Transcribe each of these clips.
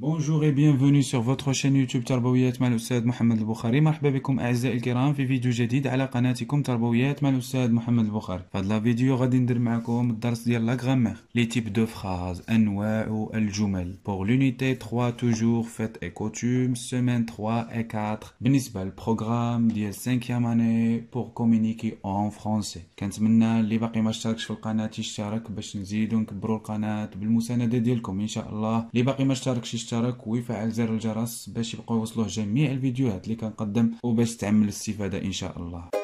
بونجور اي بيانفوني سور فوتر شين يوتيوب تربويات مع الاستاذ محمد البخاري مرحبا بكم اعزائي الكرام في فيديو جديد على قناتكم تربويات مع الاستاذ محمد البخاري في هذا الفيديو غادي ندير معكم الدرس ديال لا غرامير لي تيب دو فراز انواع الجمل بور لونيتي 3 توجور فيت اي كوتوم سيمين 3 اي 4 بالنسبه للبروغرام ديال 5 اني بور كومونيكي اون فرونسي كنتمنى اللي باقي ما اشتركش في القناه يشترك باش نزيدو نكبروا القناه بالمسانده ديالكم ان شاء الله اللي باقي ما اشتركش الاشتراك ويفعل زر الجرس باش يبقى يوصلوه جميع الفيديوهات اللي كنقدم وباش تعمل الاستفاده ان شاء الله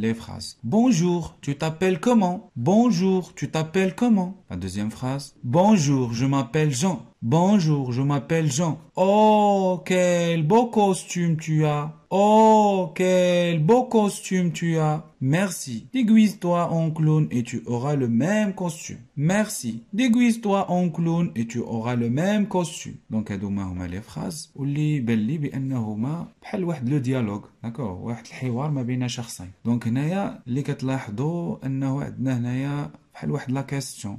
les phrases. Bonjour, tu t'appelles comment Bonjour, tu t'appelles comment La deuxième phrase. Bonjour, je m'appelle Jean. Bonjour, je m'appelle Jean. Oh, quel beau costume tu as. Oh, quel beau costume tu as. Merci. Déguise-toi en clown et tu auras le même costume. Merci. Déguise-toi en clown et tu auras le même costume. Donc, y a les phrases واللي dialogue, d'accord, بانهما بحال واحد لو ديالوج داكور واحد الحوار ما بين شخصين دونك هنايا اللي كتلاحظوا انه عندنا هنايا بحال واحد la question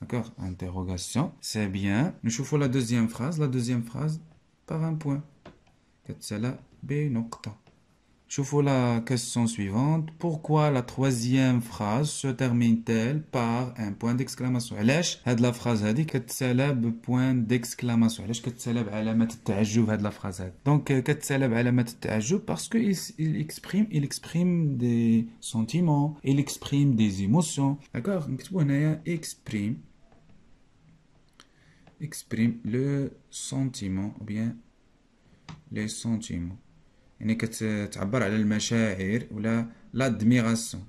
D'accord Interrogation. C'est bien. Nous chauffons la deuxième phrase. La deuxième phrase par un point. Chauffons la question suivante. Pourquoi la troisième phrase se termine-t-elle par un point d'exclamation علاش هاد la phrase que célèbre point d'exclamation علاش كتسالب علامة التعجب هاد la phrase donc كتسالب علامة التعجب parce que il, exprime il exprime des sentiments il exprime des émotions d'accord نكتبو هنايا exprime exprime le sentiment ou bien les sentiments يعني كتعبر على المشاعر ولا لادميراسيون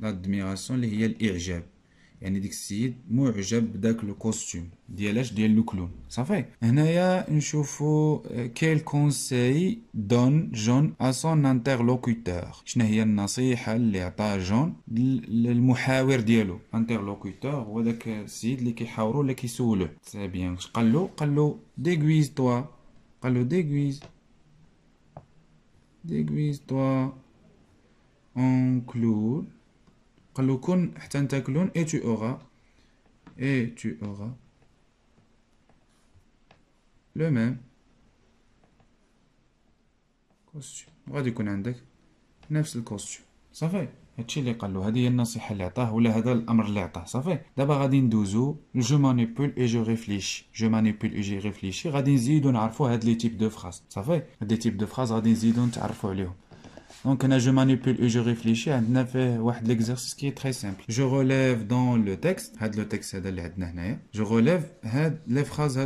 لادميراسيون اللي هي الاعجاب يعني ديك السيد معجب بداك لو كوستيم ديالاش ديال لو كلون صافي هنايا نشوفو آه، كيل كونساي دون جون ا سون انترلوكوتور شنو هي النصيحه اللي عطاها جون للمحاور ديالو انترلوكوتور هو داك السيد اللي كيحاورو ولا كيسولو سي بيان قال له قال له ديغويز توا قال له ديغويز ديغويز توا اون كلون قال له كن حتى كلون اي تو اوغا اي تو اوغا لو ميم كوستيوم غادي يكون عندك نفس الكوستيم صافي هادشي اللي قال له هذه هي النصيحه اللي عطاه ولا هذا الامر اللي عطاه صافي دابا غادي ندوزو جو مانيبول اي جو ريفليشي جو مانيبول اي جو ريفليشي غادي نزيدو نعرفو هاد لي تيب دو فراز صافي هاد لي تيب دو فراز غادي نزيدو نتعرفو عليهم Donc je manipule et je réfléchis. On a fait l'exercice qui est très simple. Je relève dans le texte, le texte je relève les phrases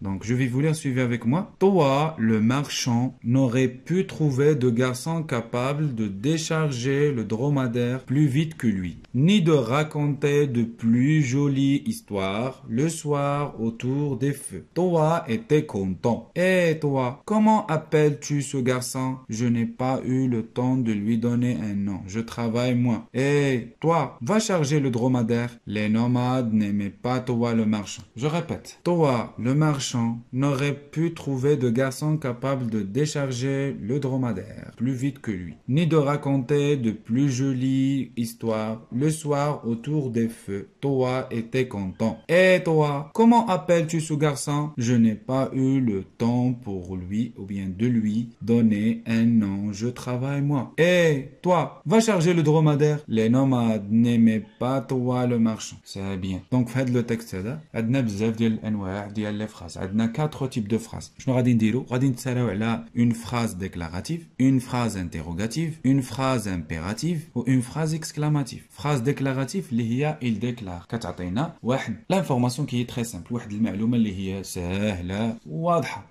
Donc je vais vous lire, suivez avec moi. Toi, le marchand, n'aurait pu trouver de garçon capable de décharger le dromadaire plus vite que lui, ni de raconter de plus jolies histoires le soir autour des feux. Toi était content. Et eh, toi, comment appelles-tu ce garçon Je n'ai pas eu le temps de lui donner un nom. Je travaille moins. Hé, eh, toi, va charger le dromadaire. Les nomades n'aimaient pas toi le marchand. Je répète, toi le marchand n'aurait pu trouver de garçon capable de décharger le dromadaire plus vite que lui, ni de raconter de plus jolies histoires. Le soir, autour des feux, Toa était content. Hé, eh, hey, Toa, comment appelles-tu ce garçon Je n'ai pas eu le temps pour lui, ou bien de lui, donner un nom. Je travaille et moi. Hé, eh, toi, va charger le dromadaire. Les nomades n'aimaient pas toi le marchand. C'est bien. Donc, faites le texte là. Hein. Adna bzaf dial anwa' dial les phrases. Adna quatre types de phrases. Je غادي نديرو غادي نتسالاو على une phrase déclarative, une phrase interrogative, une phrase impérative ou une phrase exclamative. Phrase déclarative اللي هي il déclare donne واحد l'information qui est très simple, واحد المعلومه اللي هي سهله واضحه.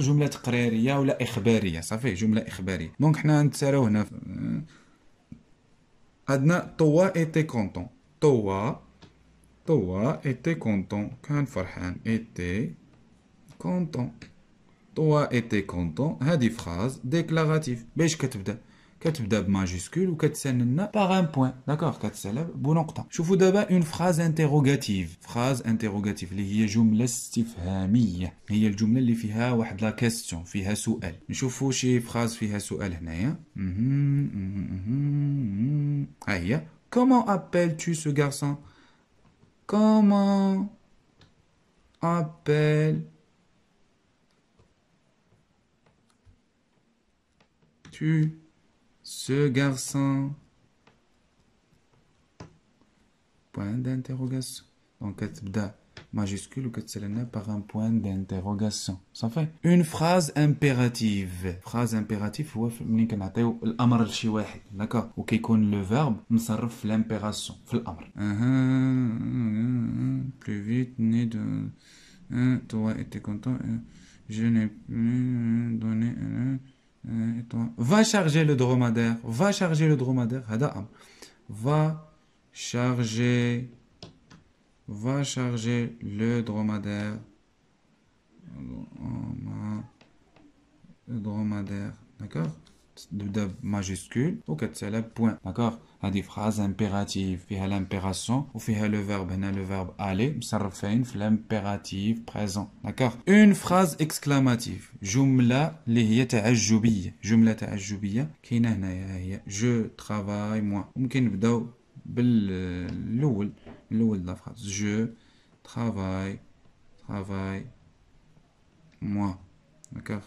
jumla tqrariya ou la ولا Ça fait jumla اخباريه دونك حنا نتساراو هنا عندنا طوا ايتي كونتون طوا طوا ايتي كونتون كان فرحان ايتي كونتون طوا ايتي كونتون هذه فراز ديكلاغاتيف باش كتبدا Quatre d'ab majuscules ou quatre cènes par un point. D'accord Quatre cènes. Bon, on entend. Je vous donne une phrase interrogative. Phrase interrogative. Il y a une question. Il y a une question. Une question. Une question. Une question. Une question. Comment appelles-tu ce garçon Comment appelles-tu ce garçon. Point d'interrogation. Donc, la majuscule ou par un point d'interrogation. Ça fait une phrase impérative. Phrase impérative, ou ملي كنعطيو الامر لشي واحد داكور le verbe مصرف في l'impération, في uh-huh. Plus vite, né de. Toi, était content. Euh, je n'ai plus donné. Euh, va charger le dromadaire. Va charger le dromadaire. Va charger. Va charger le dromadaire. Le dromadaire. D'accord de majuscule ou le point d'accord à des phrases impératives et à l'impération ou il le verbe ben, le verbe aller ça refait l'impératif présent d'accord une phrase exclamative jumla les yet à jubile jumla ta jubile qui je travaille moi ou le n'y Le pas la phrase je travaille travaille moi d'accord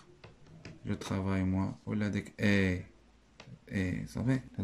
je travaille moi. Oladek, eh, et eh, ça fait, la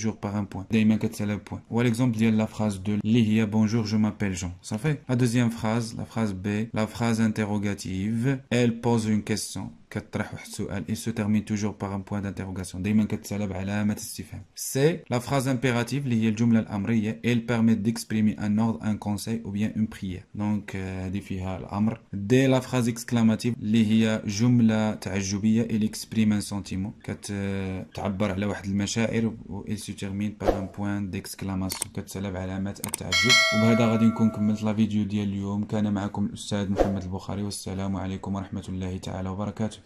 par un point. point. Ou à l'exemple a la phrase de Léa. bonjour je m'appelle Jean Ça fait. la deuxième phrase la phrase B la phrase interrogative elle pose une question كطرح واحد السؤال اي سو تيرمين توجور باغ ان بوان دانتيروغاسيون دائما كتسالى بعلامه استفهام سي لا فراز امبيراتيف اللي هي الجمله الامريه ايل بيرميت ديكسبريمي ان اورد ان كونساي او بيان اون بريير دونك هذه فيها الامر دي لا فراز اكسكلاماتيف اللي هي جمله تعجبيه ايل اكسبريم ان سونتيمون كتعبر على واحد المشاعر و ايل سو تيرمين باغ ان بوان ديكسكلاماسيون كتسالى بعلامه التعجب وبهذا غادي نكون كملت لا فيديو ديال اليوم كان معكم الاستاذ محمد البخاري والسلام عليكم ورحمه الله تعالى وبركاته